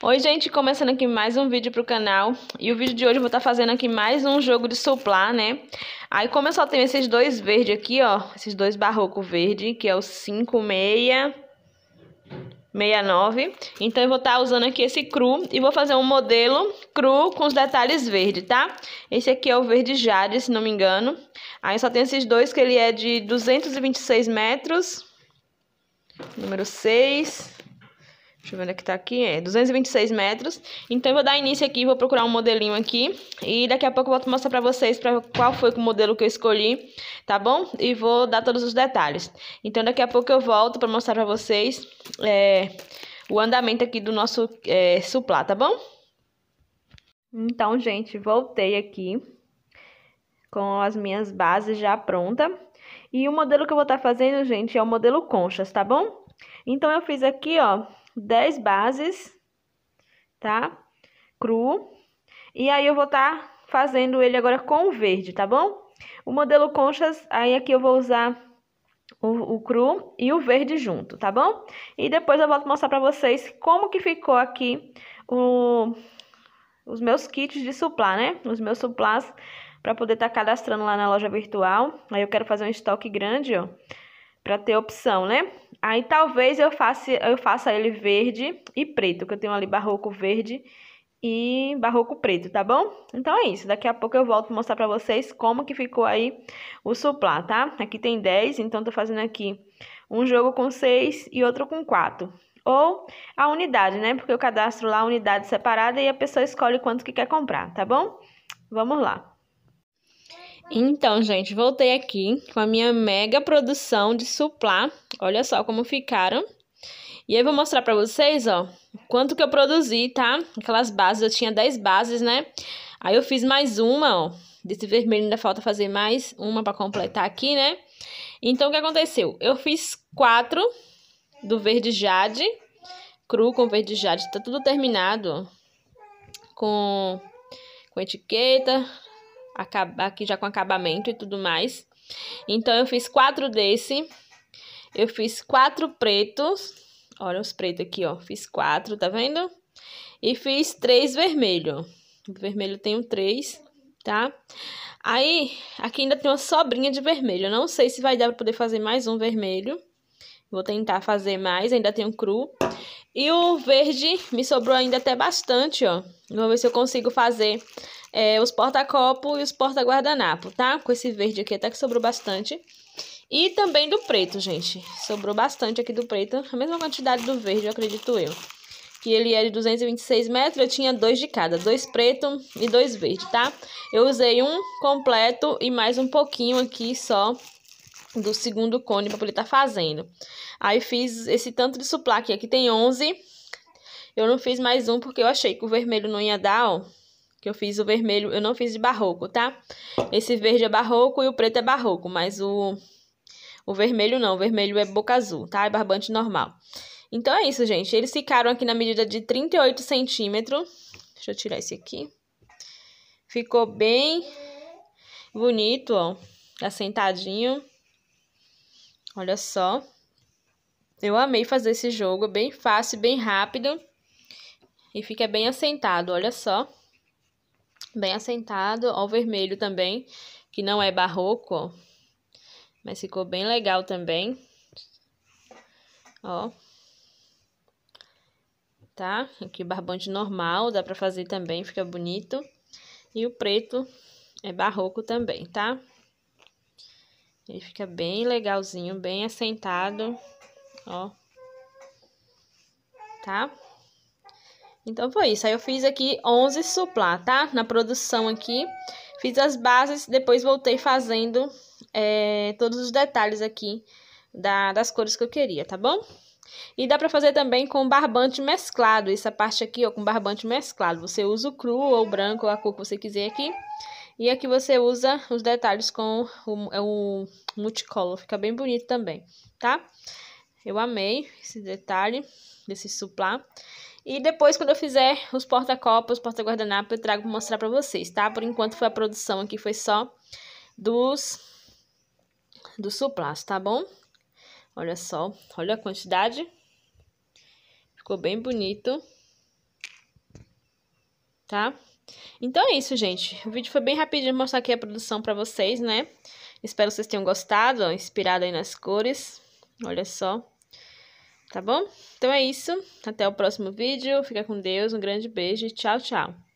Oi gente, começando aqui mais um vídeo pro canal E o vídeo de hoje eu vou estar tá fazendo aqui mais um jogo de soplar, né Aí como eu só tenho esses dois verdes aqui, ó Esses dois barroco verde, que é o 5, 6 69. Então, eu vou estar tá usando aqui esse cru e vou fazer um modelo cru com os detalhes verde, tá? Esse aqui é o verde jade, se não me engano. Aí só tem esses dois, que ele é de 226 metros, número 6. Deixa eu ver onde é que tá aqui. É 226 metros. Então, eu vou dar início aqui, vou procurar um modelinho aqui. E daqui a pouco eu volto mostrar pra vocês pra qual foi o modelo que eu escolhi, tá bom? E vou dar todos os detalhes. Então, daqui a pouco eu volto pra mostrar pra vocês é, o andamento aqui do nosso é, suplá, tá bom? Então, gente, voltei aqui com as minhas bases já pronta. E o modelo que eu vou estar tá fazendo, gente, é o modelo conchas, tá bom? Então, eu fiz aqui, ó, 10 bases, tá? Cru. E aí eu vou estar tá fazendo ele agora com o verde, tá bom? O modelo conchas, aí aqui eu vou usar o, o cru e o verde junto, tá bom? E depois eu volto mostrar pra vocês como que ficou aqui o, os meus kits de suplá, né? Os meus suplás para poder estar tá cadastrando lá na loja virtual. Aí eu quero fazer um estoque grande, ó para ter opção, né? Aí talvez eu faça, eu faça ele verde e preto, que eu tenho ali barroco verde e barroco preto, tá bom? Então é isso, daqui a pouco eu volto mostrar para vocês como que ficou aí o suplá, tá? Aqui tem 10, então tô fazendo aqui um jogo com 6 e outro com 4. Ou a unidade, né? Porque eu cadastro lá a unidade separada e a pessoa escolhe quanto que quer comprar, tá bom? Vamos lá. Então, gente, voltei aqui com a minha mega produção de suplá. Olha só como ficaram. E aí, vou mostrar pra vocês, ó, quanto que eu produzi, tá? Aquelas bases, eu tinha 10 bases, né? Aí eu fiz mais uma, ó. Desse vermelho ainda falta fazer mais uma pra completar aqui, né? Então, o que aconteceu? Eu fiz quatro do verde jade, cru com verde jade. Tá tudo terminado, ó. Com, com etiqueta, aqui já com acabamento e tudo mais. Então, eu fiz quatro desse. Eu fiz quatro pretos. Olha os pretos aqui, ó. Fiz quatro, tá vendo? E fiz três vermelho. O vermelho tenho três, tá? Aí, aqui ainda tem uma sobrinha de vermelho. Eu não sei se vai dar pra poder fazer mais um vermelho. Vou tentar fazer mais, ainda tem um cru. E o verde me sobrou ainda até bastante, ó. Vou ver se eu consigo fazer é, os porta-copo e os porta-guardanapo, tá? Com esse verde aqui até que sobrou bastante. E também do preto, gente. Sobrou bastante aqui do preto. A mesma quantidade do verde, eu acredito eu. Que ele é de 226 metros, eu tinha dois de cada. Dois preto e dois verde, tá? Eu usei um completo e mais um pouquinho aqui só do segundo cone pra poder tá fazendo. Aí fiz esse tanto de suplá aqui. Aqui tem 11. Eu não fiz mais um porque eu achei que o vermelho não ia dar, ó que eu fiz o vermelho, eu não fiz de barroco, tá? Esse verde é barroco e o preto é barroco, mas o, o vermelho não, o vermelho é boca azul, tá? É barbante normal. Então, é isso, gente. Eles ficaram aqui na medida de 38 centímetros. Deixa eu tirar esse aqui. Ficou bem bonito, ó. Assentadinho. Tá olha só. Eu amei fazer esse jogo, bem fácil, bem rápido. E fica bem assentado, olha só bem assentado, ó o vermelho também, que não é barroco, ó. Mas ficou bem legal também. Ó. Tá? Aqui barbante normal, dá pra fazer também, fica bonito. E o preto é barroco também, tá? Ele fica bem legalzinho, bem assentado, ó. Tá? Então foi isso. Aí eu fiz aqui 11 suplá, tá? Na produção aqui. Fiz as bases, depois voltei fazendo é, todos os detalhes aqui da, das cores que eu queria, tá bom? E dá pra fazer também com barbante mesclado, essa parte aqui, ó, com barbante mesclado. Você usa o cru ou branco, a cor que você quiser aqui. E aqui você usa os detalhes com o, é o multicolor, fica bem bonito também, tá? Eu amei esse detalhe desse suplá. E depois, quando eu fizer os porta-copos, porta-guardanapo, eu trago pra mostrar pra vocês, tá? Por enquanto, foi a produção aqui, foi só dos... do suplás, tá bom? Olha só, olha a quantidade. Ficou bem bonito. Tá? Então é isso, gente. O vídeo foi bem rapidinho mostrar aqui a produção pra vocês, né? Espero que vocês tenham gostado, inspirado aí nas cores. Olha só tá bom? Então é isso. Até o próximo vídeo. Fica com Deus. Um grande beijo tchau, tchau.